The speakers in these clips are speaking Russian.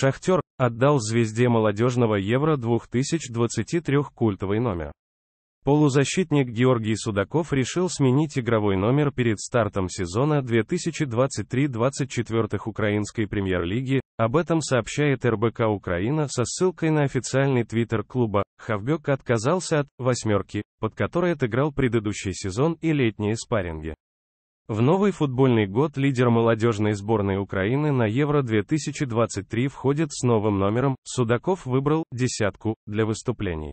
«Шахтер» отдал звезде молодежного Евро-2023 культовый номер. Полузащитник Георгий Судаков решил сменить игровой номер перед стартом сезона 2023-24 украинской премьер-лиги, об этом сообщает РБК Украина со ссылкой на официальный твиттер клуба. Хавбек отказался от «восьмерки», под которой отыграл предыдущий сезон и летние спарринги. В новый футбольный год лидер молодежной сборной Украины на Евро-2023 входит с новым номером, Судаков выбрал «десятку» для выступлений.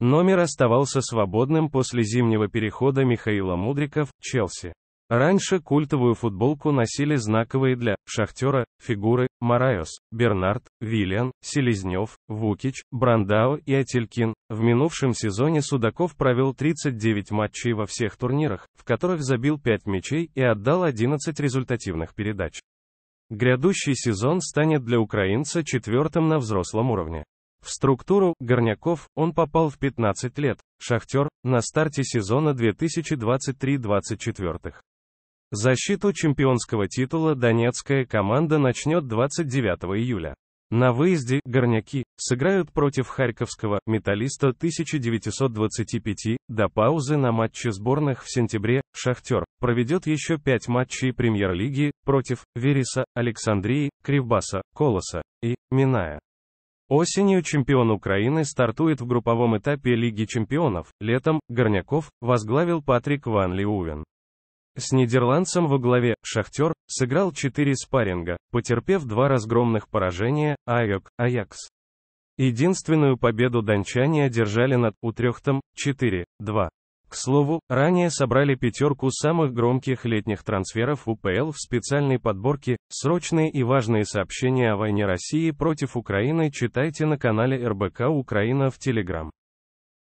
Номер оставался свободным после зимнего перехода Михаила Мудриков, Челси. Раньше культовую футболку носили знаковые для «Шахтера» фигуры Марайос, Бернард, Виллиан, Селезнев, Вукич, Брандао и Ателькин. В минувшем сезоне Судаков провел 39 матчей во всех турнирах, в которых забил 5 мячей и отдал 11 результативных передач. Грядущий сезон станет для украинца четвертым на взрослом уровне. В структуру «Горняков» он попал в 15 лет, «Шахтер» на старте сезона 2023-24. Защиту чемпионского титула донецкая команда начнет 29 июля. На выезде «Горняки» сыграют против харьковского «Металлиста» 1925, до паузы на матче сборных в сентябре «Шахтер» проведет еще пять матчей премьер-лиги против Вериса, «Александрии», «Кривбаса», «Колоса» и «Миная». Осенью чемпион Украины стартует в групповом этапе Лиги чемпионов, летом «Горняков» возглавил Патрик Ван Лиувен. С нидерландцем во главе «Шахтер» сыграл 4 спарринга, потерпев два разгромных поражения «Айок», «Аякс». Единственную победу дончане одержали над «Утрехтом» 4-2. К слову, ранее собрали пятерку самых громких летних трансферов УПЛ в специальной подборке «Срочные и важные сообщения о войне России против Украины» читайте на канале РБК Украина в Телеграм.